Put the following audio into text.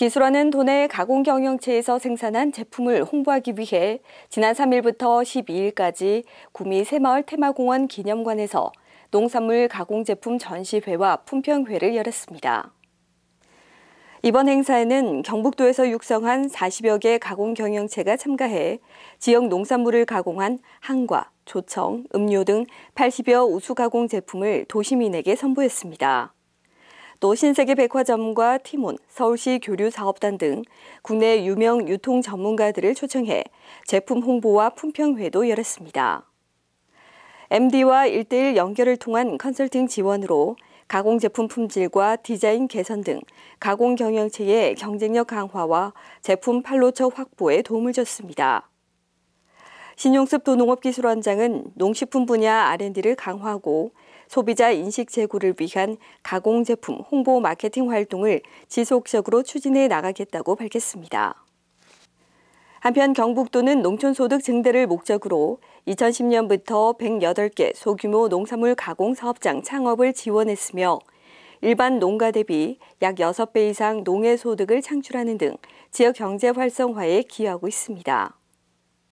기술원은 도내 가공 경영체에서 생산한 제품을 홍보하기 위해 지난 3일부터 12일까지 구미 새마을 테마공원 기념관에서 농산물 가공 제품 전시회와 품평회를 열었습니다. 이번 행사에는 경북도에서 육성한 40여 개 가공 경영체가 참가해 지역 농산물을 가공한 항과, 조청, 음료 등 80여 우수 가공 제품을 도시민에게 선보였습니다. 또 신세계 백화점과 티몬, 서울시 교류사업단 등 국내 유명 유통 전문가들을 초청해 제품 홍보와 품평회도 열었습니다. MD와 일대일 연결을 통한 컨설팅 지원으로 가공 제품 품질과 디자인 개선 등 가공 경영체의 경쟁력 강화와 제품 판로처 확보에 도움을 줬습니다. 신용습도 농업기술원장은 농식품 분야 R&D를 강화하고 소비자 인식 제고를 위한 가공 제품 홍보 마케팅 활동을 지속적으로 추진해 나가겠다고 밝혔습니다. 한편 경북도는 농촌소득 증대를 목적으로 2010년부터 108개 소규모 농산물 가공 사업장 창업을 지원했으며 일반 농가 대비 약 6배 이상 농해 소득을 창출하는 등 지역 경제 활성화에 기여하고 있습니다.